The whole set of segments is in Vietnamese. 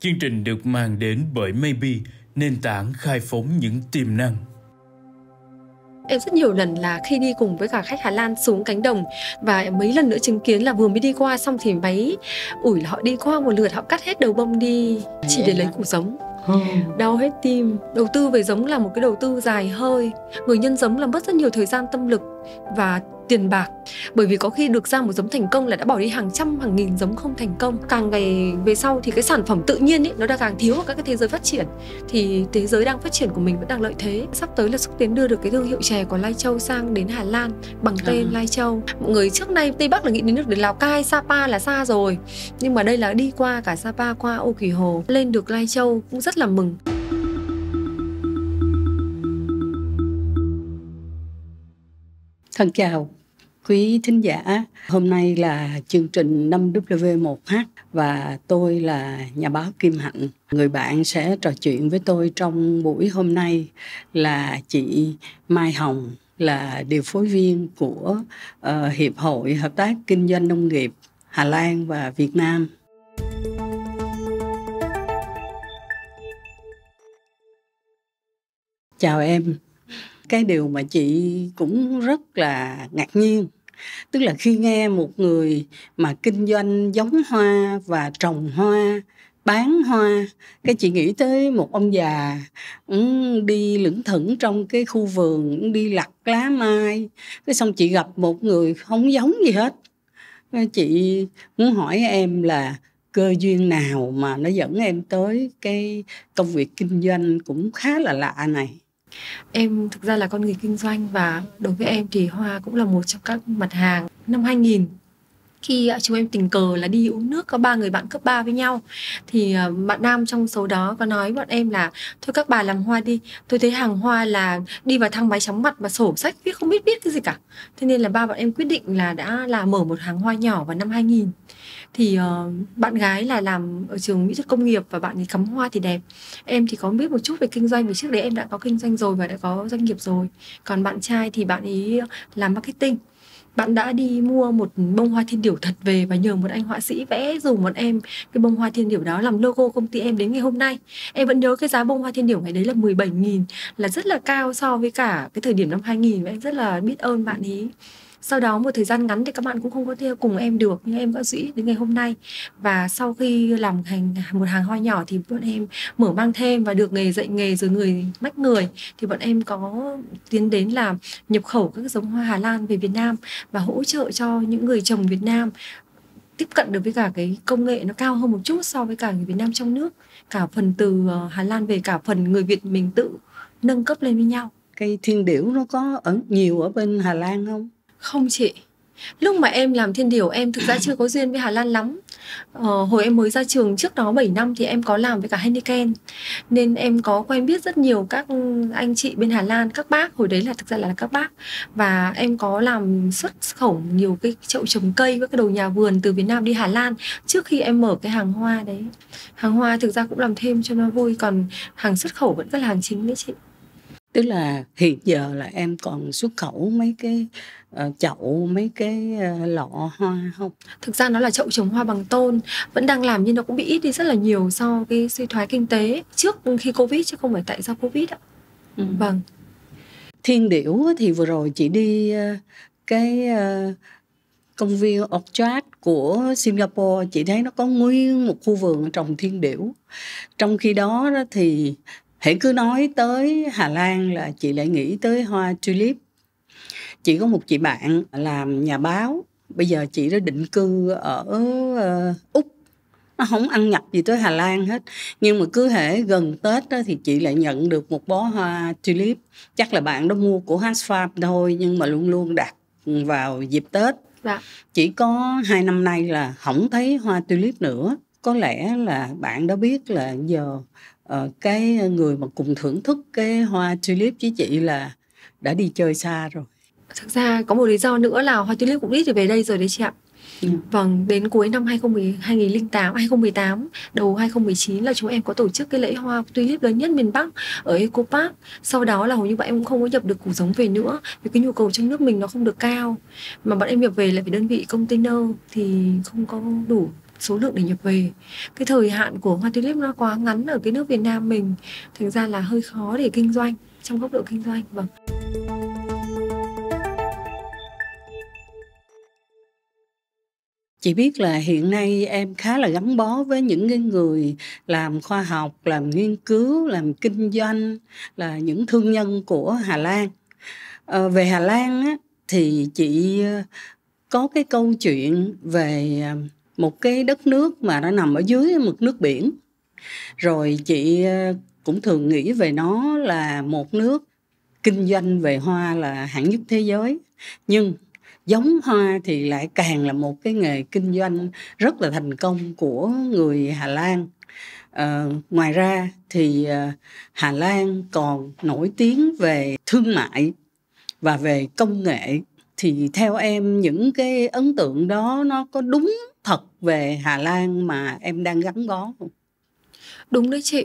Chương trình được mang đến bởi Maybe, nền tảng khai phóng những tiềm năng. Em rất nhiều lần là khi đi cùng với cả khách Hà Lan xuống cánh đồng và mấy lần nữa chứng kiến là vừa mới đi qua xong thì máy ủi là họ đi qua một lượt họ cắt hết đầu bông đi chỉ để lấy củ giống Ừ. đau hết tim đầu tư về giống là một cái đầu tư dài hơi người nhân giống là mất rất nhiều thời gian tâm lực và tiền bạc bởi vì có khi được ra một giống thành công là đã bỏ đi hàng trăm hàng nghìn giống không thành công càng ngày về sau thì cái sản phẩm tự nhiên ấy, nó đang càng thiếu ở các cái thế giới phát triển thì thế giới đang phát triển của mình vẫn đang lợi thế sắp tới là xúc tiến đưa được cái thương hiệu chè của Lai Châu sang đến Hà Lan bằng à. tên à. Lai Châu mọi người trước nay Tây Bắc là nghĩ đến được đến Lào Cai Sapa là xa rồi nhưng mà đây là đi qua cả Sapa qua Ô Kỳ Hồ lên được Lai Châu cũng rất là mừng. Thân chào quý thính giả, hôm nay là chương trình 5W1H và tôi là nhà báo Kim Hạnh. Người bạn sẽ trò chuyện với tôi trong buổi hôm nay là chị Mai Hồng là điều phối viên của uh, Hiệp hội Hợp tác Kinh doanh Nông nghiệp Hà Lan và Việt Nam chào em cái điều mà chị cũng rất là ngạc nhiên tức là khi nghe một người mà kinh doanh giống hoa và trồng hoa bán hoa cái chị nghĩ tới một ông già đi lững thững trong cái khu vườn đi lặt lá mai cái xong chị gặp một người không giống gì hết chị muốn hỏi em là cơ duyên nào mà nó dẫn em tới cái công việc kinh doanh cũng khá là lạ này Em thực ra là con người kinh doanh và đối với em thì hoa cũng là một trong các mặt hàng. Năm 2000 khi à, chúng em tình cờ là đi uống nước có ba người bạn cấp 3 với nhau thì à, bạn nam trong số đó có nói bọn em là thôi các bà làm hoa đi tôi thấy hàng hoa là đi vào thang máy chóng mặt và sổ sách viết không biết biết cái gì cả thế nên là ba bọn em quyết định là đã là mở một hàng hoa nhỏ vào năm 2000 thì uh, bạn gái là làm ở trường mỹ thuật công nghiệp và bạn ấy cắm hoa thì đẹp em thì có biết một chút về kinh doanh vì trước đấy em đã có kinh doanh rồi và đã có doanh nghiệp rồi còn bạn trai thì bạn ấy làm marketing bạn đã đi mua một bông hoa thiên điểu thật về và nhờ một anh họa sĩ vẽ dùng bọn em cái bông hoa thiên điểu đó làm logo công ty em đến ngày hôm nay. Em vẫn nhớ cái giá bông hoa thiên điểu ngày đấy là 17.000 là rất là cao so với cả cái thời điểm năm 2000 và em rất là biết ơn bạn ấy sau đó một thời gian ngắn thì các bạn cũng không có theo cùng em được nhưng em vẫn giữ đến ngày hôm nay và sau khi làm hành một hàng hoa nhỏ thì bọn em mở mang thêm và được nghề dạy nghề rồi người mách người thì bọn em có tiến đến là nhập khẩu các giống hoa Hà Lan về Việt Nam và hỗ trợ cho những người trồng Việt Nam tiếp cận được với cả cái công nghệ nó cao hơn một chút so với cả người Việt Nam trong nước cả phần từ ờ, Hà Lan về cả phần người Việt mình tự nâng cấp lên với nhau cây thiên điểu nó có ở nhiều ở bên Hà Lan không không chị Lúc mà em làm thiên điều em thực ra chưa có duyên với Hà Lan lắm ờ, Hồi em mới ra trường trước đó 7 năm thì em có làm với cả Heineken Nên em có quen biết rất nhiều các anh chị bên Hà Lan, các bác Hồi đấy là thực ra là các bác Và em có làm xuất khẩu nhiều cái chậu trồng cây với cái đồ nhà vườn từ Việt Nam đi Hà Lan Trước khi em mở cái hàng hoa đấy Hàng hoa thực ra cũng làm thêm cho nó vui Còn hàng xuất khẩu vẫn rất là hàng chính đấy chị tức là hiện giờ là em còn xuất khẩu mấy cái uh, chậu mấy cái uh, lọ hoa không thực ra nó là chậu trồng hoa bằng tôn vẫn đang làm nhưng nó cũng bị ít đi rất là nhiều sau cái suy thoái kinh tế trước khi covid chứ không phải tại sao covid ạ ừ. vâng thiên điểu thì vừa rồi chị đi uh, cái uh, công viên Orchard của Singapore chị thấy nó có nguyên một khu vườn trồng thiên điểu trong khi đó thì hãy cứ nói tới Hà Lan là chị lại nghĩ tới hoa tulip chị có một chị bạn làm nhà báo bây giờ chị đã định cư ở ờ, úc nó không ăn nhập gì tới Hà Lan hết nhưng mà cứ hễ gần Tết đó, thì chị lại nhận được một bó hoa tulip chắc là bạn đó mua của Hatch Farm thôi nhưng mà luôn luôn đặt vào dịp Tết dạ. chỉ có hai năm nay là không thấy hoa tulip nữa có lẽ là bạn đã biết là giờ uh, cái người mà cùng thưởng thức cái hoa tulip với chị là đã đi chơi xa rồi thực ra có một lý do nữa là hoa tulip cũng ít thì về đây rồi đấy chị ạ Ừ. Vâng, đến cuối năm 2010, 2008, 2018, đầu 2019 là chúng em có tổ chức cái lễ hoa tulip lớn nhất miền Bắc ở Eco Park. Sau đó là hầu như bọn em cũng không có nhập được củ giống về nữa vì cái nhu cầu trong nước mình nó không được cao. Mà bọn em nhập về là vì đơn vị container thì không có đủ số lượng để nhập về cái thời hạn của hoa tulip nó quá ngắn ở cái nước Việt Nam mình thành ra là hơi khó để kinh doanh trong góc độ kinh doanh vâng chị biết là hiện nay em khá là gắn bó với những cái người làm khoa học làm nghiên cứu làm kinh doanh là những thương nhân của hà lan à, về hà lan á, thì chị ờ, có cái câu chuyện về ờ, một cái đất nước mà nó nằm ở dưới mực nước biển rồi chị ờ, cũng thường nghĩ về nó là một nước kinh doanh về hoa là hạng nhất thế giới nhưng giống hoa thì lại càng là một cái nghề kinh doanh rất là thành công của người Hà Lan. À, ngoài ra thì ờ, Hà Lan còn nổi tiếng về thương mại và về công nghệ thì theo em những cái ấn tượng đó nó có đúng thật về Hà Lan mà em đang gắn bó không? Đúng đấy chị.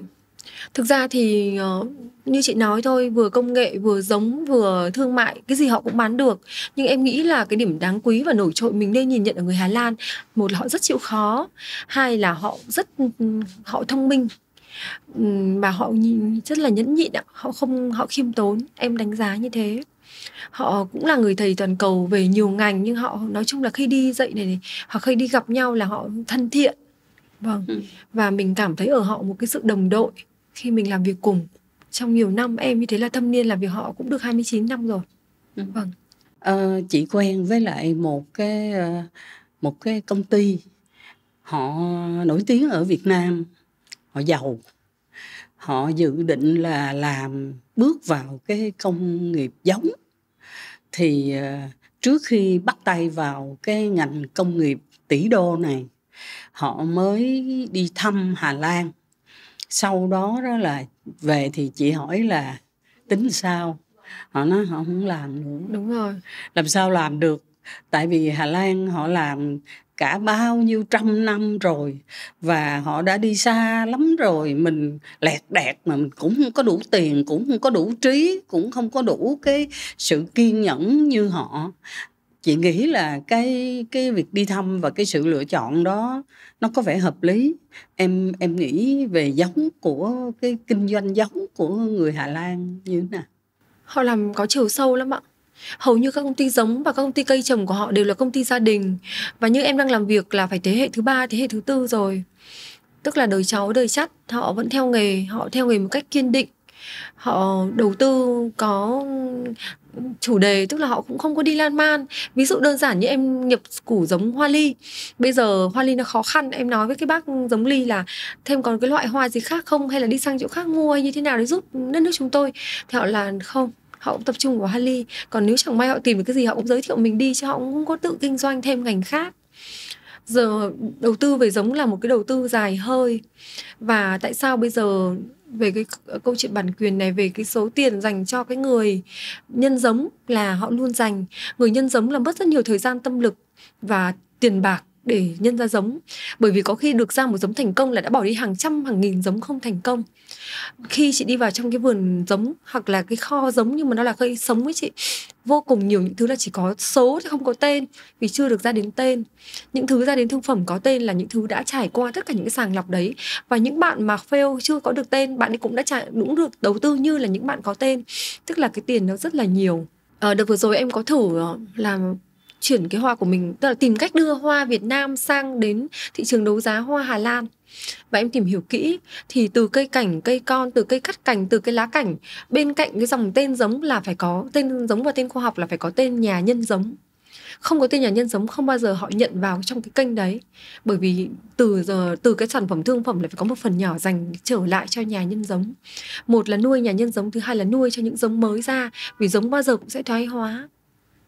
Thực ra thì ờ, như chị nói thôi, vừa công nghệ, vừa giống, vừa thương mại, cái gì họ cũng bán được. Nhưng em nghĩ là cái điểm đáng quý và nổi trội mình nên nhìn nhận ở người Hà Lan, một là họ rất chịu khó, hai là họ rất ừ, ừ, họ thông minh, và ừ, họ rất là nhẫn nhịn họ không họ khiêm tốn em đánh giá như thế họ cũng là người thầy toàn cầu về nhiều ngành nhưng họ nói chung là khi đi dạy này, này hoặc khi đi gặp nhau là họ thân thiện vâng ừ. và mình cảm thấy ở họ một cái sự đồng đội khi mình làm việc cùng trong nhiều năm em như thế là thâm niên làm việc họ cũng được 29 năm rồi ừ. vâng à, chị quen với lại một cái ờ, một cái công ty họ nổi tiếng ở Việt Nam họ giàu họ dự định là làm bước vào cái công nghiệp giống thì ờ, trước khi bắt tay vào cái ngành công nghiệp tỷ đô này họ mới đi thăm Hà Lan sau đó đó là về thì chị hỏi là tính sao họ nói họ không làm nữa đúng rồi làm sao làm được tại vì Hà Lan họ làm cả bao nhiêu trăm năm rồi và họ đã đi xa lắm rồi mình lẹt đẹt mà mình cũng không có đủ tiền cũng không có đủ trí cũng không có đủ cái sự kiên nhẫn như họ chị nghĩ là cái cái việc đi thăm và cái sự lựa chọn đó nó có vẻ hợp lý em em nghĩ về giống của cái kinh doanh giống của người Hà Lan như thế nào họ làm có chiều sâu lắm ạ hầu như các công ty giống và các công ty cây trồng của họ đều là công ty gia đình và như em đang làm việc là phải thế hệ thứ ba thế hệ thứ tư rồi tức là đời cháu đời chắt họ vẫn theo nghề họ theo nghề một cách kiên định họ đầu tư có chủ đề tức là họ cũng không có đi lan man ví dụ đơn giản như em nhập củ giống hoa ly bây giờ hoa ly nó khó khăn em nói với cái bác giống ly là thêm còn cái loại hoa gì khác không hay là đi sang chỗ khác mua hay như thế nào để giúp đất nước chúng tôi thì họ là không họ cũng tập trung vào Hali còn nếu chẳng may họ tìm được cái gì họ cũng giới thiệu mình đi chứ họ cũng không có tự kinh doanh thêm ngành khác giờ đầu tư về giống là một cái đầu tư dài hơi và tại sao bây giờ về cái câu chuyện bản quyền này về cái số tiền dành cho cái người nhân giống là họ luôn dành người nhân giống là mất rất nhiều thời gian tâm lực và tiền bạc để nhân ra giống bởi vì có khi được ra một giống thành công là đã bỏ đi hàng trăm hàng nghìn giống không thành công khi chị đi vào trong cái vườn giống hoặc là cái kho giống nhưng mà nó là cây sống với chị vô cùng nhiều những thứ là chỉ có số chứ không có tên vì chưa được ra đến tên những thứ ra đến thương phẩm có tên là những thứ đã trải qua tất cả những cái sàng lọc đấy và những bạn mà fail chưa có được tên bạn ấy cũng đã trải đúng được đầu tư như là những bạn có tên tức là cái tiền nó rất là nhiều à, đợt vừa rồi em có thử ờ, làm chuyển cái hoa của mình tức là tìm cách đưa hoa Việt Nam sang đến thị trường đấu giá hoa Hà Lan và em tìm hiểu kỹ thì từ cây cảnh cây con từ cây cắt cảnh từ cái lá cảnh bên cạnh cái dòng tên giống là phải có tên giống và tên khoa học là phải có tên nhà nhân giống không có tên nhà nhân giống không bao giờ họ nhận vào trong cái kênh đấy bởi vì từ giờ từ cái sản phẩm thương phẩm lại phải có một phần nhỏ dành trở lại cho nhà nhân giống một là nuôi nhà nhân giống thứ hai là nuôi cho những giống mới ra vì giống bao giờ cũng sẽ thoái hóa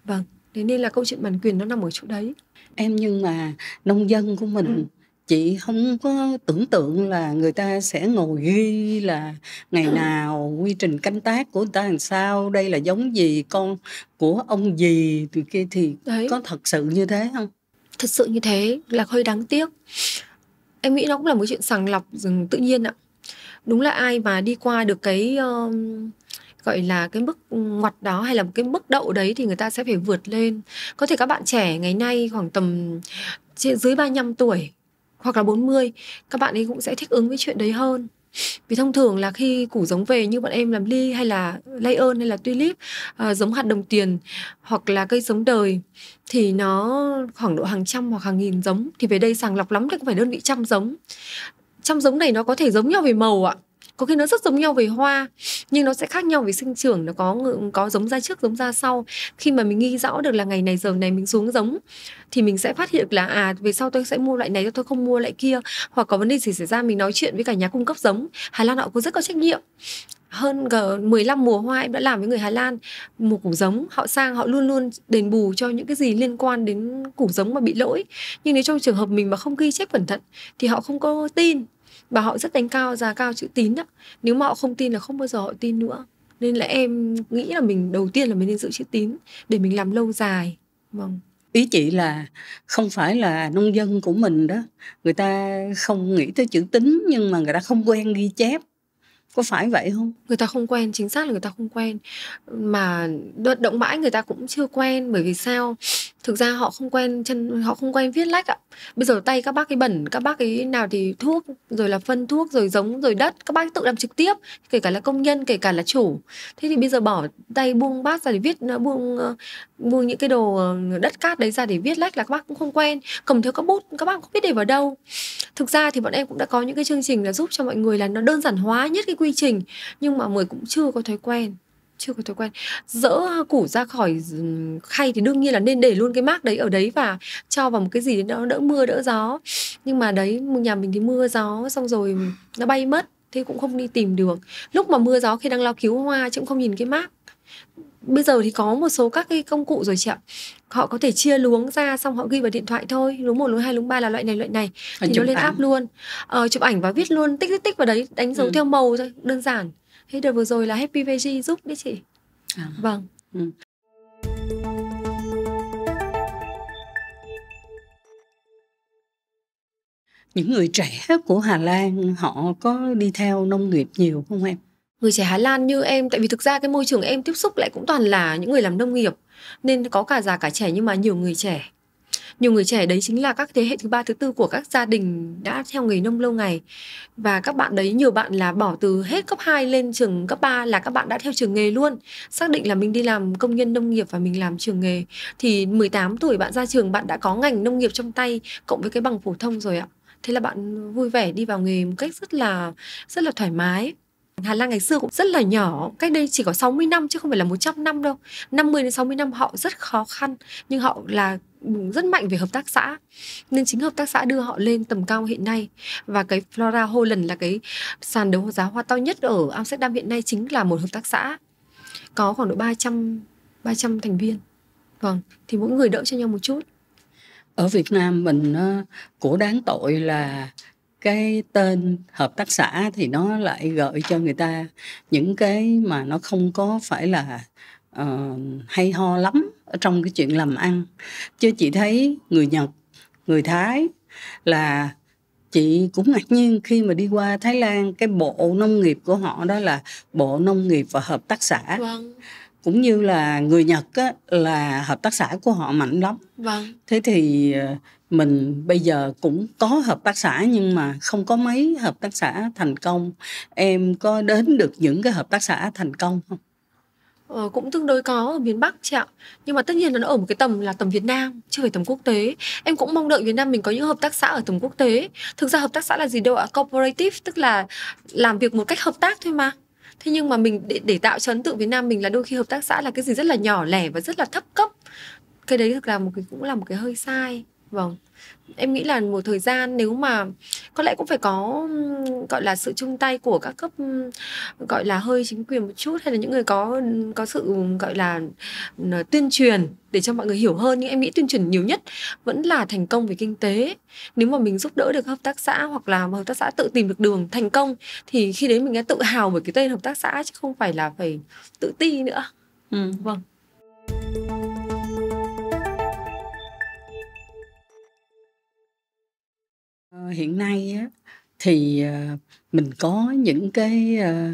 vâng thế nên là câu chuyện bản quyền nó nằm ở chỗ đấy em nhưng mà nông dân của mình ừ chị không có tưởng tượng là người ta sẽ ngồi ghi là ngày ừ. nào quy trình canh tác của người ta làm sao đây là giống gì con của ông gì từ kia thì Đấy. có thật sự như thế không thật sự như thế là hơi đáng tiếc em nghĩ nó cũng là một chuyện sàng lọc tự nhiên ạ đúng là ai mà đi qua được cái uh, gọi là cái mức ngoặt đó hay là một cái mức đậu đấy thì người ta sẽ phải vượt lên có thể các bạn trẻ ngày nay khoảng tầm trên dưới 35 tuổi hoặc là 40 các bạn ấy cũng sẽ thích ứng với chuyện đấy hơn vì thông thường là khi củ giống về như bọn em làm ly hay là lay ơn hay là tulip à, giống hạt đồng tiền hoặc là cây giống đời thì nó khoảng độ hàng trăm hoặc hàng nghìn giống thì về đây sàng lọc lắm thì cũng phải đơn vị trăm giống trăm giống này nó có thể giống nhau về màu ạ có khi nó rất giống nhau về hoa nhưng nó sẽ khác nhau về sinh trưởng nó có có giống ra trước giống ra sau khi mà mình nghi rõ được là ngày này giờ này mình xuống giống thì mình sẽ phát hiện là à về sau tôi sẽ mua loại này tôi không mua loại kia hoặc có vấn đề gì xảy ra mình nói chuyện với cả nhà cung cấp giống Hà Lan họ cũng rất có trách nhiệm hơn 15 mùa hoa em đã làm với người Hà Lan một củ giống họ sang họ luôn luôn đền bù cho những cái gì liên quan đến củ giống mà bị lỗi nhưng nếu trong trường hợp mình mà không ghi chép cẩn thận thì họ không có tin và họ rất đánh cao giá cao chữ tín đó nếu mà họ không tin là không bao giờ họ tin nữa nên là em nghĩ là mình đầu tiên là mình nên giữ chữ tín để mình làm lâu dài vâng ý chị là không phải là nông dân của mình đó người ta không nghĩ tới chữ tín nhưng mà người ta không quen ghi chép có phải vậy không người ta không quen chính xác là người ta không quen mà động mãi người ta cũng chưa quen bởi vì sao thực ra họ không quen chân họ không quen viết lách ạ bây giờ tay các bác ấy bẩn các bác ấy nào thì thuốc rồi là phân thuốc rồi giống rồi đất các bác ấy tự làm trực tiếp kể cả là công nhân kể cả là chủ thế thì bây giờ bỏ tay buông bát ra để viết ờ, buông ờ, buông những cái đồ ờ, đất cát đấy ra để viết lách là các bác cũng không quen cầm theo các bút các bác cũng không biết để vào đâu thực ra thì bọn em cũng đã có những cái chương trình là giúp cho mọi người là nó đơn giản hóa nhất cái quy trình nhưng mà mọi người cũng chưa có thói quen chưa có thói quen dỡ củ ra khỏi khay thì đương nhiên là nên để luôn cái mác đấy ở đấy và cho vào một cái gì đó đỡ mưa đỡ gió nhưng mà đấy nhà mình thì mưa gió xong rồi nó bay mất thế cũng không đi tìm được lúc mà mưa gió khi đang lau cứu hoa chứ cũng không nhìn cái mác bây giờ thì có một số các cái công cụ rồi chị ạ họ có thể chia luống ra xong họ ghi vào điện thoại thôi luống một luống hai luống ba là loại này loại này thì nó lên ảnh. app luôn ờ, chụp ảnh và viết luôn tích tích tích vào đấy đánh dấu ừ. theo màu thôi đơn giản thế đợt vừa rồi là happy veggie giúp đấy chị à. vâng ừ. những người trẻ của Hà Lan họ có đi theo nông nghiệp nhiều không em? Người trẻ Hà Lan như em tại vì thực ra cái môi trường em tiếp xúc lại cũng toàn là những người làm nông nghiệp nên có cả già cả trẻ nhưng mà nhiều người trẻ nhiều người trẻ đấy chính là các thế hệ thứ ba thứ tư của các gia đình đã theo nghề nông lâu ngày và các bạn đấy nhiều bạn là bỏ từ hết cấp 2 lên trường cấp 3 là các bạn đã theo trường nghề luôn xác định là mình đi làm công nhân nông nghiệp và mình làm trường nghề thì 18 tuổi bạn ra trường bạn đã có ngành nông nghiệp trong tay cộng với cái bằng phổ thông rồi ạ thế là bạn vui vẻ đi vào nghề một cách rất là rất là thoải mái Hà Lan ngày xưa cũng rất là nhỏ, cách đây chỉ có 60 năm chứ không phải là 100 năm đâu. 50 đến 60 năm họ rất khó khăn nhưng họ là rất mạnh về hợp tác xã nên chính hợp tác xã đưa họ lên tầm cao hiện nay và cái Flora Holland là cái sàn đấu giá hoa to nhất ở Amsterdam hiện nay chính là một hợp tác xã có khoảng độ 300 300 thành viên vâng thì mỗi người đỡ cho nhau một chút ở Việt Nam mình ờ, của đáng tội là cái tên hợp tác xã thì nó lại gợi cho người ta những cái mà nó không có phải là uh, hay ho lắm ở trong cái chuyện làm ăn chứ chị thấy người nhật người thái là chị cũng ngạc nhiên khi mà đi qua thái lan cái bộ nông nghiệp của họ đó là bộ nông nghiệp và hợp tác xã vâng cũng như là người Nhật á, là hợp tác xã của họ mạnh lắm. Vâng. Thế thì ờ, mình bây giờ cũng có hợp tác xã nhưng mà không có mấy hợp tác xã thành công em có đến được những cái hợp tác xã thành công không Ờ, cũng tương đối có ở miền Bắc chị ạ Nhưng mà tất nhiên là nó ở một cái tầm là tầm Việt Nam Chứ phải tầm quốc tế Em cũng mong đợi Việt Nam mình có những hợp tác xã ở tầm quốc tế Thực ra hợp tác xã là gì đâu ạ Cooperative tức là làm việc một cách hợp tác thôi mà Thế nhưng mà mình để, để tạo cho ấn tượng Việt Nam mình là đôi khi hợp tác xã là cái gì rất là nhỏ lẻ và rất là thấp cấp Cái đấy thực là một cái cũng là một cái hơi sai vâng em nghĩ là một thời gian nếu mà có lẽ cũng phải có gọi là sự chung tay của các cấp gọi là hơi chính quyền một chút hay là những người có có sự gọi là ờ, tuyên truyền để cho mọi người hiểu hơn nhưng em nghĩ tuyên truyền nhiều nhất vẫn là thành công về kinh tế nếu mà mình giúp đỡ được hợp tác xã hoặc là hợp tác xã tự tìm được đường thành công thì khi đấy mình đã tự hào về cái tên hợp tác xã chứ không phải là phải tự ti nữa ừ vâng Ờ, hiện nay á, thì ờ, mình có những cái ờ,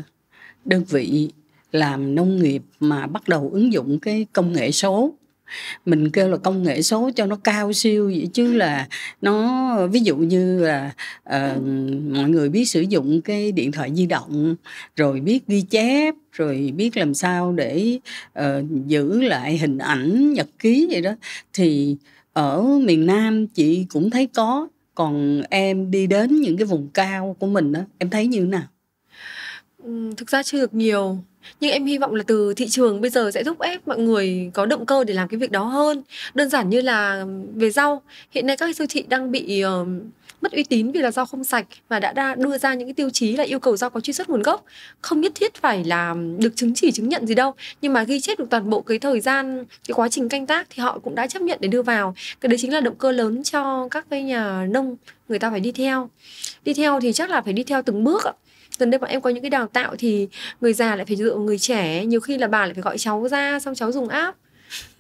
đơn vị làm nông nghiệp mà bắt đầu ứng dụng cái công nghệ số mình kêu là công nghệ số cho nó cao siêu vậy chứ là nó ví dụ như là uh, mọi người biết sử dụng cái điện thoại di động rồi biết ghi chép rồi biết làm sao để uh, giữ lại hình ảnh nhật ký vậy đó thì ở miền Nam chị cũng thấy có còn em đi đến những cái vùng cao của mình đó em thấy như thế nào thực ra chưa được nhiều nhưng em hy vọng là từ thị trường bây giờ sẽ giúp ép mọi người có động cơ để làm cái việc đó hơn đơn giản như là về rau hiện nay các siêu thị đang bị uh, mất uy tín vì là rau không sạch và đã đưa ra những cái tiêu chí là yêu cầu rau có truy xuất nguồn gốc không nhất thiết phải là được chứng chỉ chứng nhận gì đâu nhưng mà ghi chép được toàn bộ cái thời gian cái quá trình canh tác thì họ cũng đã chấp nhận để đưa vào cái đấy chính là động cơ lớn cho các cái nhà nông người ta phải đi theo đi theo thì chắc là phải đi theo từng bước ạ gần đây bọn em có những cái đào tạo thì người già lại phải dựa người trẻ nhiều khi là bà lại phải gọi cháu ra xong cháu dùng app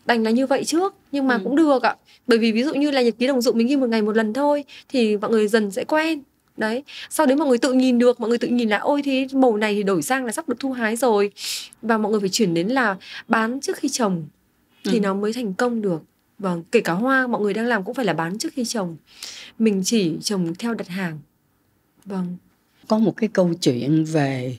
đành là như vậy trước nhưng mà ừ. cũng được ạ bởi vì ví dụ như là nhật ký đồng dụng mình ghi một ngày một lần thôi thì mọi người dần sẽ quen đấy sau đấy mọi người tự nhìn được mọi người tự nhìn là ôi thế màu này thì đổi sang là sắp được thu hái rồi và mọi người phải chuyển đến là bán trước khi trồng thì ừ. nó mới thành công được và vâng, kể cả hoa mọi người đang làm cũng phải là bán trước khi trồng mình chỉ trồng theo đặt hàng vâng có một cái câu chuyện về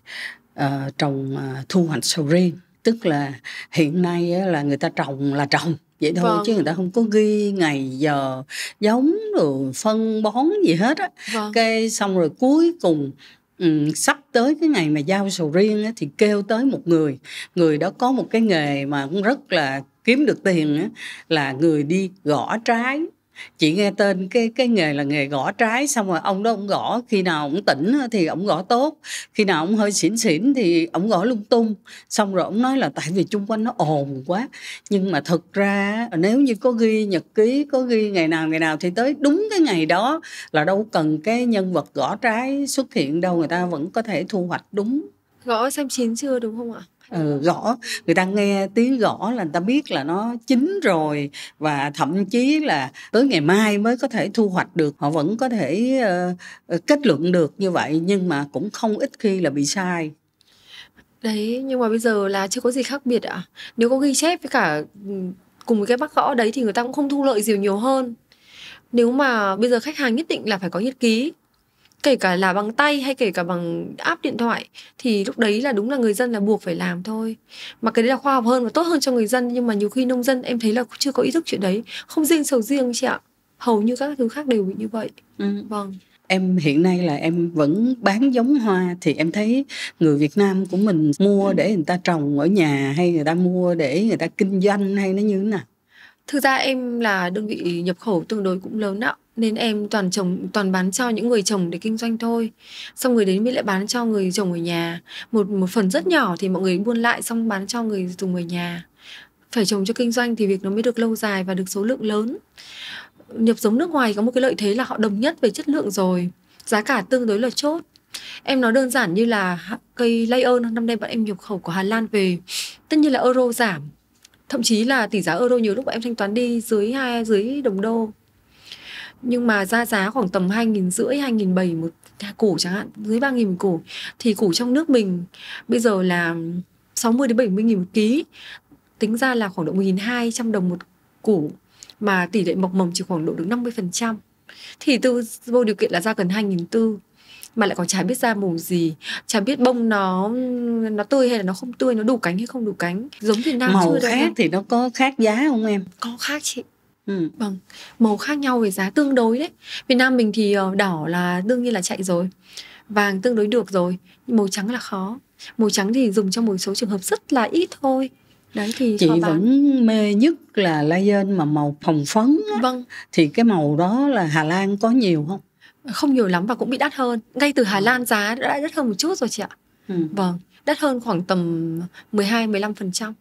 uh, trồng uh, thu hoạch sầu riêng tức là hiện nay là người ta trồng là trồng vậy thôi vâng. chứ người ta không có ghi ngày giờ giống rồi phân bón gì hết á vâng. cái xong rồi cuối cùng Ừ, sắp tới cái ngày mà giao sầu riêng á, thì kêu tới một người người đó có một cái nghề mà cũng rất là kiếm được tiền á, là người đi gõ trái chị nghe tên cái cái nghề là nghề gõ trái xong rồi ông đó ông gõ khi nào ông tỉnh thì ông gõ tốt khi nào ông hơi xỉn xỉn thì ông gõ lung tung xong rồi ông nói là tại vì chung quanh nó ồn quá nhưng mà thực ra nếu như có ghi nhật ký có ghi ngày nào ngày nào thì tới đúng cái ngày đó là đâu cần cái nhân vật gõ trái xuất hiện đâu người ta vẫn có thể thu hoạch đúng gõ xem chín chưa đúng không ạ Ờ, gõ người ta nghe tiếng gõ là người ta biết là nó chín rồi và thậm chí là tới ngày mai mới có thể thu hoạch được họ vẫn có thể uh, kết luận được như vậy nhưng mà cũng không ít khi là bị sai đấy nhưng mà bây giờ là chưa có gì khác biệt ạ à? nếu có ghi chép với cả ừ, cùng với cái bác gõ đấy thì người ta cũng không thu lợi gì nhiều hơn nếu mà bây giờ khách hàng nhất định là phải có nhật ký kể cả là bằng tay hay kể cả bằng áp điện thoại thì lúc đấy là đúng là người dân là buộc phải làm thôi mà cái đấy là khoa học hơn và tốt hơn cho người dân nhưng mà nhiều khi nông dân em thấy là chưa có ý thức chuyện đấy không riêng sầu riêng chị ạ hầu như các thứ khác đều bị như vậy ừ. vâng em hiện nay là em vẫn bán giống hoa thì em thấy người Việt Nam của mình mua để người ta trồng ở nhà hay người ta mua để người ta kinh doanh hay nó như thế nào? Thực ra em là đơn vị nhập khẩu tương đối cũng lớn ạ nên em toàn chồng toàn bán cho những người chồng để kinh doanh thôi xong người đến mới lại bán cho người chồng ở nhà một một phần rất nhỏ thì mọi người buôn lại xong bán cho người dùng ở nhà phải trồng cho kinh doanh thì việc nó mới được lâu dài và được số lượng lớn nhập giống nước ngoài có một cái lợi thế là họ đồng nhất về chất lượng rồi giá cả tương đối là chốt em nói đơn giản như là cây layer năm nay bọn em nhập khẩu của Hà Lan về tất nhiên là euro giảm thậm chí là tỷ giá euro nhiều lúc bọn em thanh toán đi dưới hai dưới đồng đô nhưng mà ra giá khoảng tầm hai nghìn rưỡi hai nghìn bảy một củ chẳng hạn dưới ba nghìn củ thì củ trong nước mình bây giờ là 60 đến bảy mươi nghìn một ký tính ra là khoảng độ một hai trăm đồng một củ mà tỷ lệ mọc mầm chỉ khoảng độ được 50% thì từ vô điều kiện là ra gần hai nghìn tư mà lại còn chả biết ra màu gì chả biết bông nó nó tươi hay là nó không tươi nó đủ cánh hay không đủ cánh giống việt nam màu chưa khác thì nó có khác giá không em có khác chị Ừ. Vâng, màu khác nhau về giá tương đối đấy. Việt Nam mình thì ờ, đỏ là đương nhiên là chạy rồi, vàng tương đối được rồi, màu trắng là khó. Màu trắng thì dùng trong một số trường hợp rất là ít thôi. Đấy thì chị vẫn mê nhất là laser mà màu phồng phấn. Á. Vâng. Thì cái màu đó là Hà Lan có nhiều không? Không nhiều lắm và cũng bị đắt hơn. Ngay từ Hà ờ. Lan giá đã đắt hơn một chút rồi chị ạ. Ừ. Vâng, đắt hơn khoảng tầm 12 15%.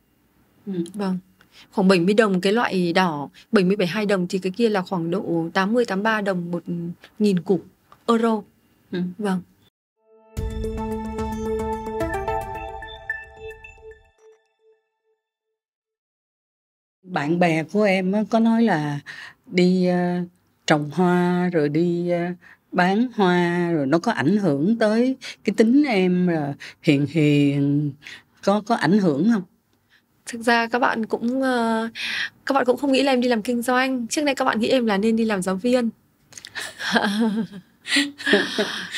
Ừ. Vâng khoảng 70 đồng cái loại đỏ 70 72 đồng thì cái kia là khoảng độ 80 83 đồng một nghìn cục euro ừ. vâng bạn bè của em có nói là đi ờ, trồng hoa rồi đi ờ, bán hoa rồi nó có ảnh hưởng tới cái tính em là hiền hiền có có ảnh hưởng không thực ra các bạn cũng uh, các bạn cũng không nghĩ là em đi làm kinh doanh trước đây các bạn nghĩ em là nên đi làm giáo viên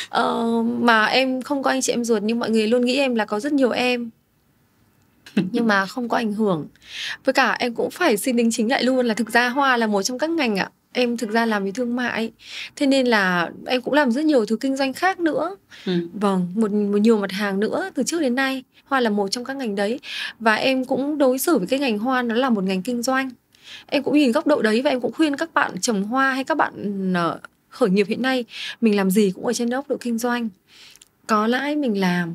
ờ, mà em không có anh chị em ruột nhưng mọi người luôn nghĩ em là có rất nhiều em nhưng mà không có ảnh hưởng với cả em cũng phải xin đính chính lại luôn là thực ra hoa là một trong các ngành ạ à, em thực ra làm về thương mại thế nên là em cũng làm rất nhiều thứ kinh doanh khác nữa ừ. vâng một, một nhiều mặt hàng nữa từ trước đến nay hoa là một trong các ngành đấy và em cũng đối xử với cái ngành hoa nó là một ngành kinh doanh em cũng nhìn góc độ đấy và em cũng khuyên các bạn trồng hoa hay các bạn ờ, khởi nghiệp hiện nay mình làm gì cũng ở trên góc độ kinh doanh có lãi mình làm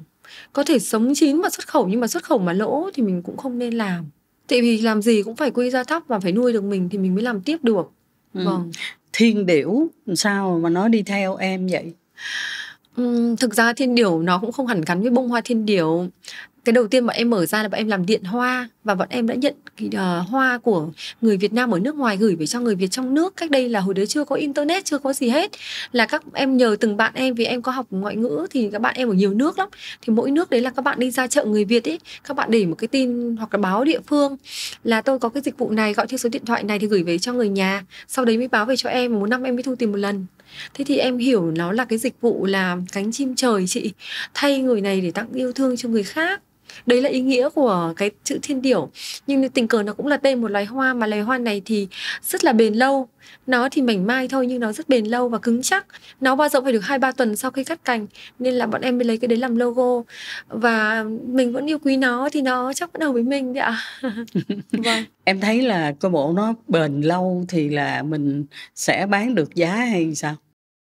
có thể sống chín mà xuất khẩu nhưng mà xuất khẩu mà lỗ thì mình cũng không nên làm tại vì làm gì cũng phải quy ra thóc và phải nuôi được mình thì mình mới làm tiếp được Ừ. Vâng. thiên điểu sao mà nó đi theo em vậy ừ, thực ra thiên điểu nó cũng không hẳn gắn với bông hoa thiên điểu cái đầu tiên mà em mở ra là bọn em làm điện hoa và bọn em đã nhận cái, ờ, hoa của người Việt Nam ở nước ngoài gửi về cho người Việt trong nước cách đây là hồi đấy chưa có internet chưa có gì hết là các em nhờ từng bạn em vì em có học ngoại ngữ thì các bạn em ở nhiều nước lắm thì mỗi nước đấy là các bạn đi ra chợ người Việt ấy các bạn để một cái tin hoặc là báo địa phương là tôi có cái dịch vụ này gọi theo số điện thoại này thì gửi về cho người nhà sau đấy mới báo về cho em một năm em mới thu tiền một lần thế thì em hiểu nó là cái dịch vụ là cánh chim trời chị thay người này để tặng yêu thương cho người khác đấy là ý nghĩa của cái chữ thiên điểu nhưng tình cờ nó cũng là tên một loài hoa mà loài hoa này thì rất là bền lâu nó thì mảnh mai thôi nhưng nó rất bền lâu và cứng chắc nó bao rộng phải được hai ba tuần sau khi cắt cành nên là bọn em mới lấy cái đấy làm logo và mình vẫn yêu quý nó thì nó chắc vẫn ở với mình đấy ạ vâng. em thấy là cơ bộ nó bền lâu thì là mình sẽ bán được giá hay sao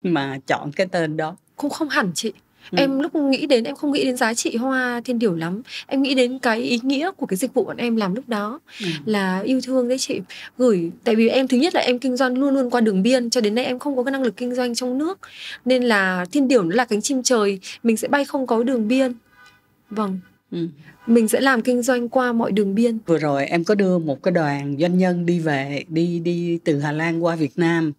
mà chọn cái tên đó cũng không hẳn chị Ừ. em lúc nghĩ đến em không nghĩ đến giá trị hoa thiên điều lắm em nghĩ đến cái ý nghĩa của cái dịch vụ bọn em làm lúc đó ừ. là yêu thương đấy chị gửi tại vì em thứ nhất là em kinh doanh luôn luôn qua đường biên cho đến nay em không có cái năng lực kinh doanh trong nước nên là thiên điều nó là cánh chim trời mình sẽ bay không có đường biên vâng Ừ. Mình sẽ làm kinh doanh qua mọi đường biên. Vừa rồi em có đưa một cái đoàn doanh nhân đi về, đi đi từ Hà Lan qua Việt Nam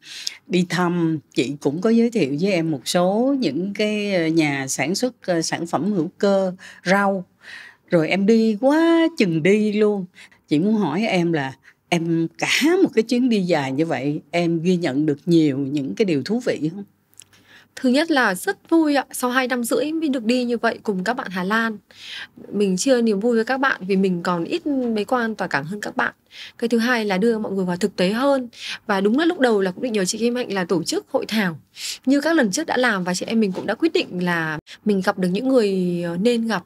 đi thăm, chị cũng có giới thiệu với em một số những cái ờ, nhà sản xuất ờ, sản phẩm hữu cơ rau. Rồi em đi quá chừng đi luôn. Chị muốn hỏi em là em cả một cái chuyến đi dài như vậy em ghi nhận được nhiều những cái điều thú vị không? Thứ nhất là rất vui ạ, sau hai năm rưỡi mới được đi như vậy cùng các bạn Hà Lan. Mình chưa niềm vui với các bạn vì mình còn ít mấy quan tỏa cảng hơn các bạn. Cái thứ hai là đưa mọi người vào thực tế hơn và đúng là lúc đầu là cũng định nhờ chị Kim Hạnh là tổ chức hội thảo như các lần trước đã làm và chị em mình cũng đã quyết định là mình gặp được những người ờ, nên gặp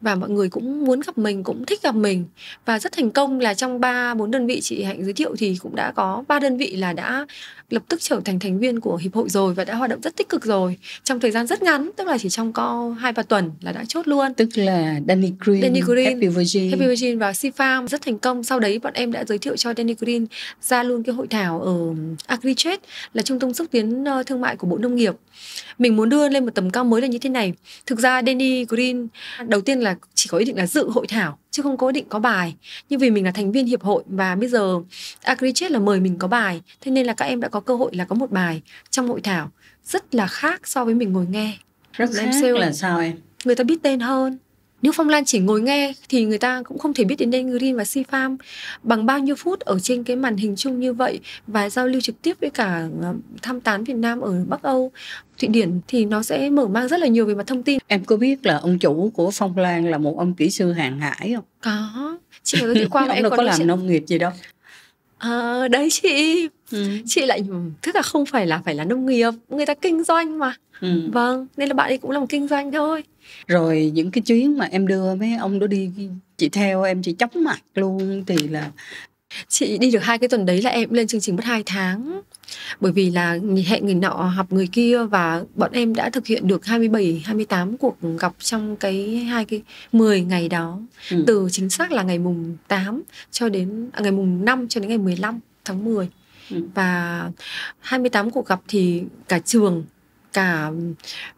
và mọi người cũng muốn gặp mình cũng thích gặp mình và rất thành công là trong ba bốn đơn vị chị hạnh giới thiệu thì cũng đã có ba đơn vị là đã lập tức trở thành thành viên của hiệp hội rồi và đã hoạt động rất tích cực rồi trong thời gian rất ngắn tức là chỉ trong co hai ba tuần là đã chốt luôn tức là Danny Green, Danny Green Happy Virgin, Happy Virgin và Sifam rất thành công sau đấy bọn em đã giới thiệu cho Danny Green ra luôn cái hội thảo ở AgriChat là trung tâm xúc tiến ờ, thương mại của Bộ Nông nghiệp mình muốn đưa lên một tầm cao mới là như thế này thực ra Danny Green đầu tiên là chỉ có ý định là dự hội thảo chứ không có ý định có bài nhưng vì mình là thành viên hiệp hội và bây giờ Agrijet là mời mình có bài thế nên là các em đã có cơ hội là có một bài trong hội thảo rất là khác so với mình ngồi nghe rất Làm khác sale. là sao em người ta biết tên hơn nếu Phong Lan chỉ ngồi nghe thì người ta cũng không thể biết đến đây Green và Si Farm bằng bao nhiêu phút ở trên cái màn hình chung như vậy và giao lưu trực tiếp với cả ờ, tham tán Việt Nam ở Bắc Âu, Thụy Điển thì nó sẽ mở mang rất là nhiều về mặt thông tin. Em có biết là ông chủ của Phong Lan là một ông kỹ sư hàng hải không? Có. Chị có đi qua mà em có làm chuyện... nông nghiệp gì đâu à, đấy chị ừ. chị lại ừ, tức là không phải là phải là nông nghiệp người ta kinh doanh mà ừ. vâng nên là bạn ấy cũng là kinh doanh thôi rồi những cái chuyến mà em đưa mấy ông đó đi chị theo em chỉ chóng mặt luôn thì là chị đi được hai cái tuần đấy là em lên chương trình mất hai tháng bởi vì là hẹn người nọ học người kia và bọn em đã thực hiện được 27 28 cuộc gặp trong cái hai cái 10 ngày đó ừ. từ chính xác là ngày mùng 8 cho đến à, ngày mùng 5 cho đến ngày 15 tháng 10 ừ. và 28 cuộc gặp thì cả trường cả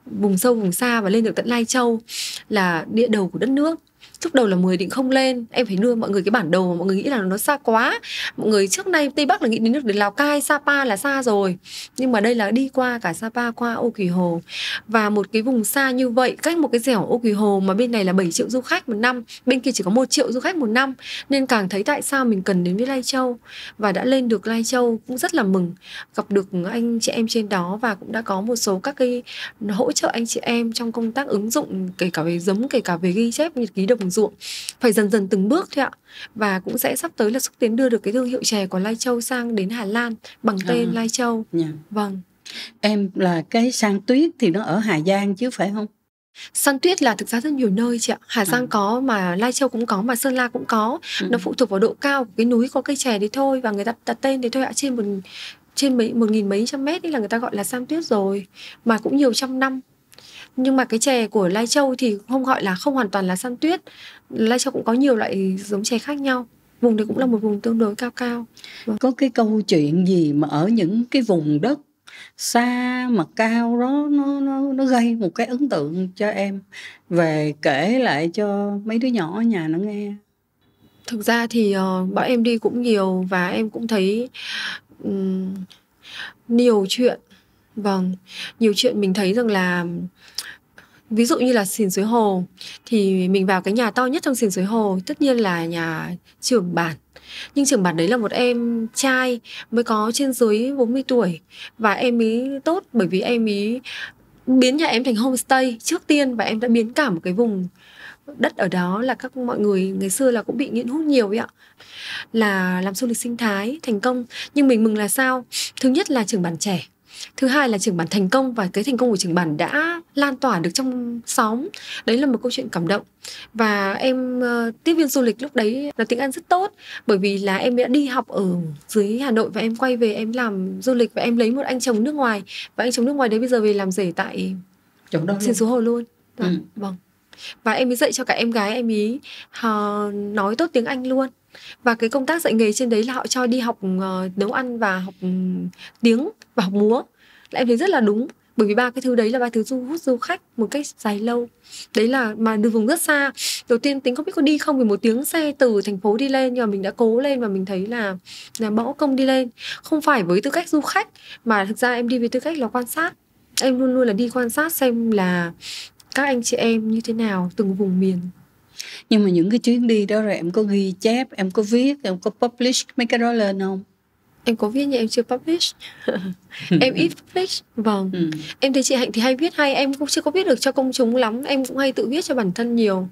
vùng sâu vùng xa và lên được tận Lai Châu là địa đầu của đất nước lúc đầu là 10 định không lên em phải đưa mọi người cái bản đồ mà mọi người nghĩ là nó xa quá mọi người trước nay tây bắc là nghĩ đến nước đến lào cai sapa là xa rồi nhưng mà đây là đi qua cả sapa qua ô kỳ hồ và một cái vùng xa như vậy cách một cái dẻo ô kỳ hồ mà bên này là 7 triệu du khách một năm bên kia chỉ có một triệu du khách một năm nên càng thấy tại sao mình cần đến với lai châu và đã lên được lai châu cũng rất là mừng gặp được anh chị em trên đó và cũng đã có một số các cái hỗ trợ anh chị em trong công tác ứng dụng kể cả về giống kể cả về ghi chép nhật ký đồng đồng ruộng phải dần dần từng bước thôi ạ và cũng sẽ sắp tới là xúc tiến đưa được cái thương hiệu chè của Lai Châu sang đến Hà Lan bằng à. tên à, Lai Châu yeah. Dạ. vâng em là cái sang tuyết thì nó ở Hà Giang chứ phải không San tuyết là thực ra rất nhiều nơi chị ạ. Hà Giang à. có mà Lai Châu cũng có mà Sơn La cũng có. Ừ. Nó phụ thuộc vào độ cao của cái núi có cây chè đấy thôi và người ta đặt tên đấy thôi ạ. Trên một trên mấy một nghìn mấy trăm mét ấy là người ta gọi là san tuyết rồi mà cũng nhiều trăm năm nhưng mà cái chè của Lai Châu thì không gọi là không hoàn toàn là săn tuyết Lai Châu cũng có nhiều loại giống chè khác nhau vùng đấy cũng là một vùng tương đối cao cao vâng. có cái câu chuyện gì mà ở những cái vùng đất xa mà cao đó nó nó nó gây một cái ấn tượng cho em về kể lại cho mấy đứa nhỏ ở nhà nó nghe thực ra thì uh, bọn em đi cũng nhiều và em cũng thấy um, nhiều chuyện vâng nhiều chuyện mình thấy rằng là ví dụ như là xìn suối hồ thì mình vào cái nhà to nhất trong xìn suối hồ tất nhiên là nhà trưởng bản nhưng trưởng bản đấy là một em trai mới có trên dưới 40 tuổi và em ý tốt bởi vì em ý biến nhà em thành homestay trước tiên và em đã biến cả một cái vùng đất ở đó là các mọi người ngày xưa là cũng bị nghiện hút nhiều ấy ạ là làm du lịch sinh thái thành công nhưng mình mừng là sao thứ nhất là trưởng bản trẻ thứ hai là trưởng bản thành công và cái thành công của trưởng bản đã lan tỏa được trong xóm đấy là một câu chuyện cảm động và em uh, tiếp viên du lịch lúc đấy là tiếng Anh rất tốt bởi vì là em đã đi học ở dưới Hà Nội và em quay về em làm du lịch và em lấy một anh chồng nước ngoài và anh chồng nước ngoài đấy bây giờ về làm rể tại chồng đâu xin số hồ luôn Đó, vâng, ừ. Vâng. và em ấy dạy cho cả em gái em ý nói tốt tiếng Anh luôn và cái công tác dạy nghề trên đấy là họ cho đi học ờ, nấu ăn và học ừ, tiếng và học múa lại thấy rất là đúng bởi vì ba cái thứ đấy là ba thứ thu hút du khách một cách dài lâu đấy là mà từ vùng rất xa đầu tiên tính không biết có đi không vì một tiếng xe từ thành phố đi lên nhưng mà mình đã cố lên và mình thấy là là bỏ công đi lên không phải với tư cách du khách mà thực ra em đi với tư cách là quan sát em luôn luôn là đi quan sát xem là các anh chị em như thế nào từng vùng miền nhưng mà những cái chuyến đi đó rồi em có ghi chép em có viết em có publish mấy cái đó lên không em có viết nhưng em chưa publish em ít publish vâng ừ. em thấy chị hạnh thì hay viết hay em cũng chưa có viết được cho công chúng lắm em cũng hay tự viết cho bản thân nhiều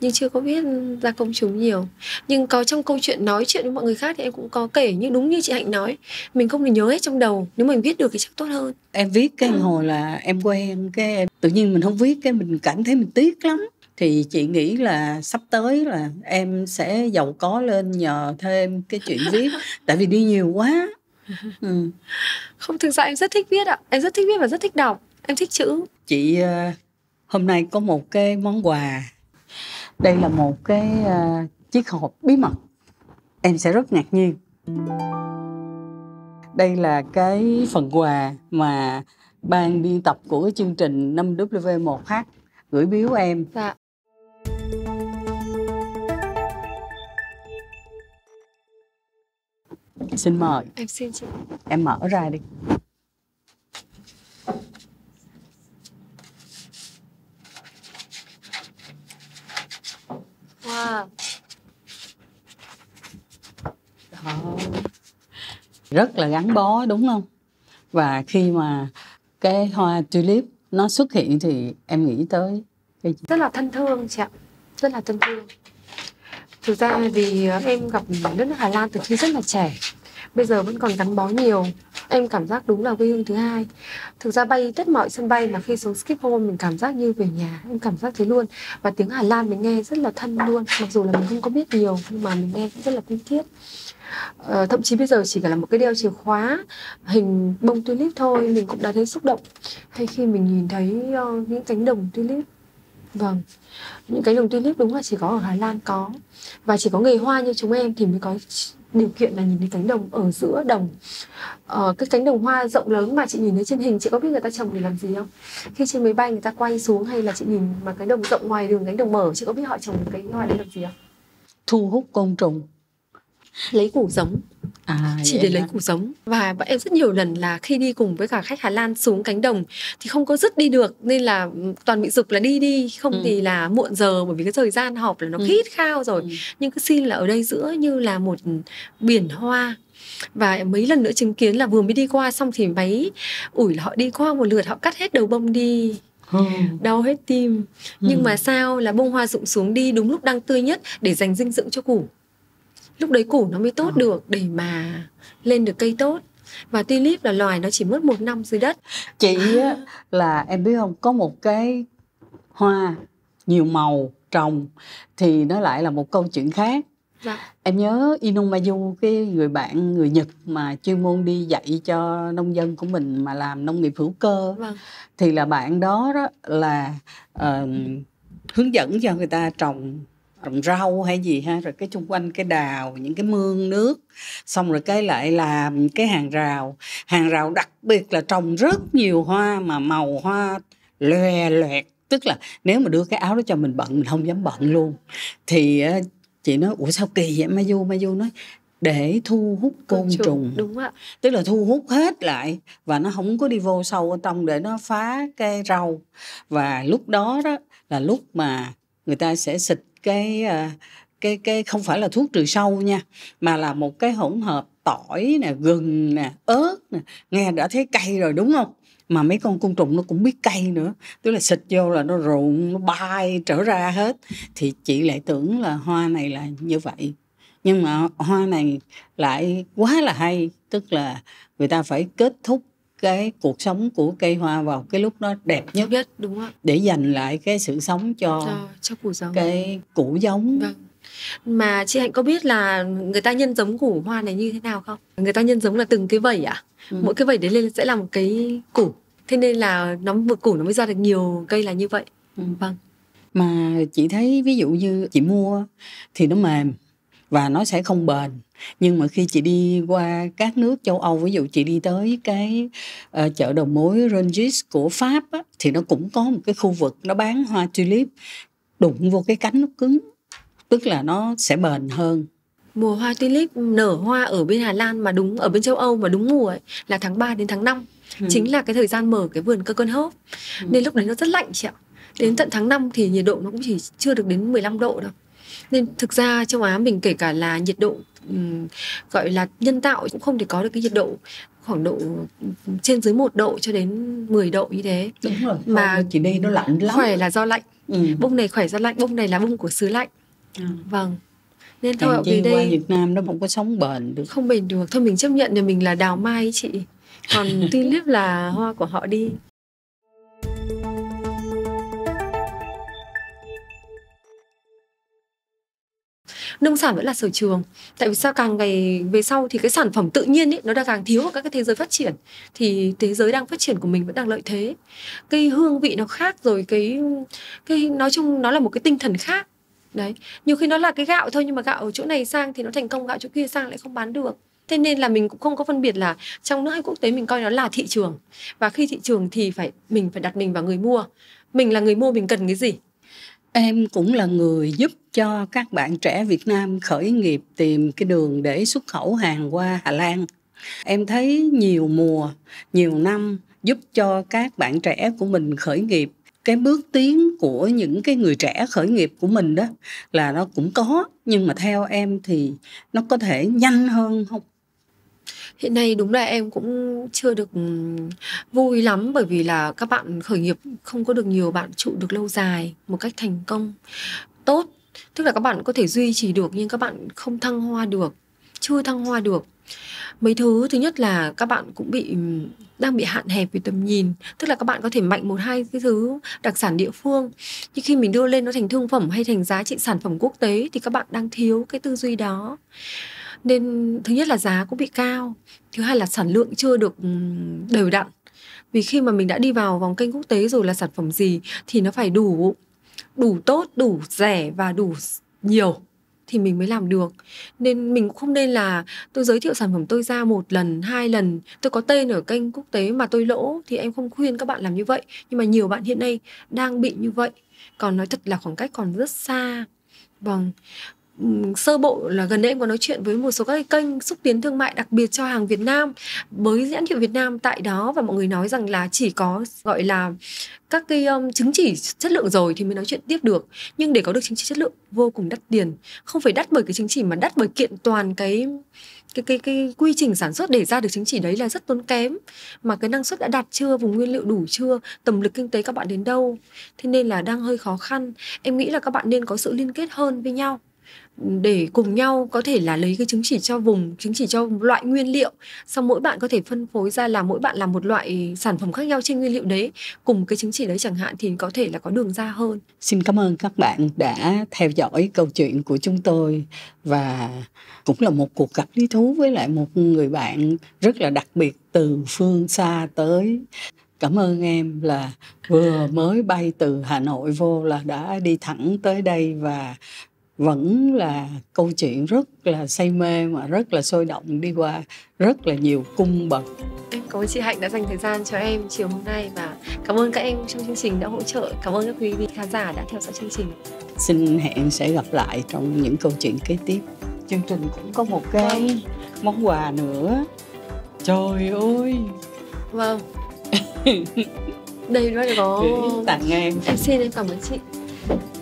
nhưng chưa có viết ra công chúng nhiều nhưng có trong câu chuyện nói chuyện với mọi người khác thì em cũng có kể nhưng đúng như chị hạnh nói mình không thể nhớ hết trong đầu nếu mình viết được thì chắc tốt hơn em viết cái ừ. hồi là em quen cái tự nhiên mình không viết cái mình cảm thấy mình tiếc lắm thì chị nghĩ là sắp tới là em sẽ giàu có lên nhờ thêm cái chuyện viết tại vì đi nhiều quá ừ. không thực ra em rất thích viết ạ em rất thích viết và rất thích đọc em thích chữ chị ờ, hôm nay có một cái món quà đây là một cái ờ, chiếc hộp bí mật em sẽ rất ngạc nhiên đây là cái phần quà mà ban biên tập của chương trình 5W1H gửi biếu em dạ. xin mời em xin chị em mở ra đi wow Đó. rất là gắn bó đúng không và khi mà cái hoa tulip nó xuất hiện thì em nghĩ tới cái rất là thân thương chị ạ rất là thân thương thực ra vì em gặp nước Hà Lan từ khi rất là trẻ bây giờ vẫn còn gắn bó nhiều em cảm giác đúng là quê hương thứ hai thực ra bay tất mọi sân bay mà khi xuống skip home mình cảm giác như về nhà em cảm giác thế luôn và tiếng hà lan mình nghe rất là thân luôn mặc dù là mình không có biết nhiều nhưng mà mình nghe cũng rất là thân thiết ờ, thậm chí bây giờ chỉ cả là một cái đeo chìa khóa hình bông tulip thôi mình cũng đã thấy xúc động hay khi mình nhìn thấy uh, những cánh đồng tulip Vâng, những cánh đồng tulip đúng là chỉ có ở Hà Lan có Và chỉ có người Hoa như chúng em thì mới có điều kiện là nhìn thấy cánh đồng ở giữa đồng ờ, cái cánh đồng hoa rộng lớn mà chị nhìn thấy trên hình chị có biết người ta trồng để làm gì không khi trên máy bay người ta quay xuống hay là chị nhìn mà cánh đồng rộng ngoài đường cánh đồng mở chị có biết họ trồng cái hoa để làm gì không thu hút côn trùng lấy củ giống À, chỉ để lấy củ giống và bọn em rất nhiều lần là khi đi cùng với cả khách Hà Lan xuống cánh đồng thì không có dứt đi được nên là ừ, toàn bị dục là đi đi không ừ. thì là muộn giờ bởi vì cái thời gian họp là nó ừ. khít khao rồi ừ. nhưng cứ xin là ở đây giữa như là một biển hoa và mấy lần nữa chứng kiến là vừa mới đi qua xong thì máy ủi họ đi qua một lượt họ cắt hết đầu bông đi Ừ. đau hết tim ừ. nhưng mà sao là bông hoa rụng xuống đi đúng lúc đang tươi nhất để dành dinh dưỡng cho củ lúc đấy củ nó mới tốt ừ. được để mà lên được cây tốt và tulip là loài nó chỉ mất một năm dưới đất chị á, à. là em biết không có một cái hoa nhiều màu trồng thì nó lại là một câu chuyện khác Dạ. Em nhớ Inumayu cái người bạn người Nhật mà chuyên môn đi dạy cho nông dân của mình mà làm nông nghiệp hữu cơ vâng. thì là bạn đó đó là uh, hướng dẫn cho người ta trồng trồng rau hay gì ha rồi cái chung quanh cái đào những cái mương nước xong rồi cái lại làm cái hàng rào hàng rào đặc biệt là trồng rất nhiều hoa mà màu hoa loè loẹt tức là nếu mà đưa cái áo đó cho mình bận mình không dám bận luôn thì chị nói ủa sao kỳ vậy ma du ma du nói để thu hút côn, trùng. trùng đúng ạ tức là thu hút hết lại và nó không có đi vô sâu ở trong để nó phá cây rau và lúc đó đó là lúc mà người ta sẽ xịt cái ờ, cái cái không phải là thuốc trừ sâu nha mà là một cái hỗn hợp tỏi nè gừng nè ớt nè nghe đã thấy cay rồi đúng không mà mấy con côn trùng nó cũng biết cay nữa tức là xịt vô là nó rụng nó bay trở ra hết thì chị lại tưởng là hoa này là như vậy nhưng mà hoa này lại quá là hay tức là người ta phải kết thúc cái cuộc sống của cây hoa vào cái lúc nó đẹp nhất, nhất đúng không? để dành lại cái sự sống cho cho, cho củ giống cái củ giống vâng. mà chị hạnh có biết là người ta nhân giống củ hoa này như thế nào không người ta nhân giống là từng cái vẩy à ừ. mỗi cái vẩy đấy lên sẽ là một cái củ thế nên là nó một củ nó mới ra được nhiều cây là như vậy ừ. vâng mà chị thấy ví dụ như chị mua thì nó mềm và nó sẽ không bền nhưng mà khi chị đi qua các nước châu Âu ví dụ chị đi tới cái uh, chợ đầu mối Rungis của Pháp á, thì nó cũng có một cái khu vực nó bán hoa tulip đụng vô cái cánh nó cứng tức là nó sẽ bền hơn mùa hoa tulip nở hoa ở bên Hà Lan mà đúng ở bên châu Âu mà đúng mùa ấy, là tháng 3 đến tháng 5 ừ. chính là cái thời gian mở cái vườn cơ cơn hớp ừ. nên lúc đấy nó rất lạnh chị ạ đến tận tháng 5 thì nhiệt độ nó cũng chỉ chưa được đến 15 độ đâu nên thực ra châu Á mình kể cả là nhiệt độ gọi là nhân tạo cũng không thể có được cái nhiệt độ khoảng độ trên dưới một độ cho đến 10 độ như thế. Đúng rồi. Mà chỉ đây nó lạnh lắm. Khỏe là do lạnh. Ừ. Bông này khỏe do lạnh, bông này là bông của xứ lạnh. Ừ. Vâng nên thôi vì đây qua Việt Nam nó không có sống bền được không bền được thôi mình chấp nhận là mình là đào mai ấy, chị còn tulip là hoa của họ đi nông sản vẫn là sở trường tại vì sao càng ngày về sau thì cái sản phẩm tự nhiên ấy nó đang càng thiếu ở các cái thế giới phát triển thì thế giới đang phát triển của mình vẫn đang lợi thế cái hương vị nó khác rồi cái cái nói chung nó là một cái tinh thần khác đấy nhiều khi nó là cái gạo thôi nhưng mà gạo ở chỗ này sang thì nó thành công gạo chỗ kia sang lại không bán được thế nên là mình cũng không có phân biệt là trong nước hay quốc tế mình coi nó là thị trường và khi thị trường thì phải mình phải đặt mình vào người mua mình là người mua mình cần cái gì em cũng là người giúp cho các bạn trẻ Việt Nam khởi nghiệp tìm cái đường để xuất khẩu hàng qua Hà Lan. Em thấy nhiều mùa, nhiều năm giúp cho các bạn trẻ của mình khởi nghiệp cái bước tiến của những cái người trẻ khởi nghiệp của mình đó là nó cũng có nhưng mà theo em thì nó có thể nhanh hơn không hiện nay đúng là em cũng chưa được ừ, vui lắm bởi vì là các bạn khởi nghiệp không có được nhiều bạn trụ được lâu dài một cách thành công tốt tức là các bạn có thể duy trì được nhưng các bạn không thăng hoa được chưa thăng hoa được mấy thứ thứ nhất là các bạn cũng bị ừ, đang bị hạn hẹp về tầm nhìn tức là các bạn có thể mạnh một hai cái thứ đặc sản địa phương nhưng khi mình đưa lên nó thành thương phẩm hay thành giá trị sản phẩm quốc tế thì các bạn đang thiếu cái tư duy đó nên thứ nhất là giá cũng bị cao thứ hai là sản lượng chưa được đều đặn vì khi mà mình đã đi vào vòng kênh quốc tế rồi là sản phẩm gì thì nó phải đủ đủ tốt đủ rẻ và đủ nhiều thì mình mới làm được nên mình cũng không nên là tôi giới thiệu sản phẩm tôi ra một lần hai lần tôi có tên ở kênh quốc tế mà tôi lỗ thì em không khuyên các bạn làm như vậy nhưng mà nhiều bạn hiện nay đang bị như vậy còn nói thật là khoảng cách còn rất xa vâng sơ bộ là gần đây em có nói chuyện với một số các kênh xúc tiến thương mại đặc biệt cho hàng Việt Nam với nhãn hiệu Việt Nam tại đó và mọi người nói rằng là chỉ có gọi là các cái um, chứng chỉ chất lượng rồi thì mới nói chuyện tiếp được nhưng để có được chứng chỉ chất lượng vô cùng đắt tiền không phải đắt bởi cái chứng chỉ mà đắt bởi kiện toàn cái cái cái cái quy trình sản xuất để ra được chứng chỉ đấy là rất tốn kém mà cái năng suất đã đạt chưa vùng nguyên liệu đủ chưa tầm lực kinh tế các bạn đến đâu thế nên là đang hơi khó khăn em nghĩ là các bạn nên có sự liên kết hơn với nhau để cùng nhau có thể là lấy cái chứng chỉ cho vùng chứng chỉ cho loại nguyên liệu xong mỗi bạn có thể phân phối ra là mỗi bạn làm một loại sản phẩm khác nhau trên nguyên liệu đấy cùng cái chứng chỉ đấy chẳng hạn thì có thể là có đường ra hơn xin cảm ơn các bạn đã theo dõi câu chuyện của chúng tôi và cũng là một cuộc gặp lý thú với lại một người bạn rất là đặc biệt từ phương xa tới cảm ơn em là vừa mới bay từ hà nội vô là đã đi thẳng tới đây và vẫn là câu chuyện rất là say mê mà rất là sôi động đi qua rất là nhiều cung bậc em cảm ơn chị hạnh đã dành thời gian cho em chiều hôm nay và cảm ơn các em trong chương trình đã hỗ trợ cảm ơn các quý vị khán giả đã theo dõi chương trình xin hẹn sẽ gặp lại trong những câu chuyện kế tiếp chương trình cũng có một cái vâng. món quà nữa trời ơi vâng đây đó có tặng em em xin em cảm ơn chị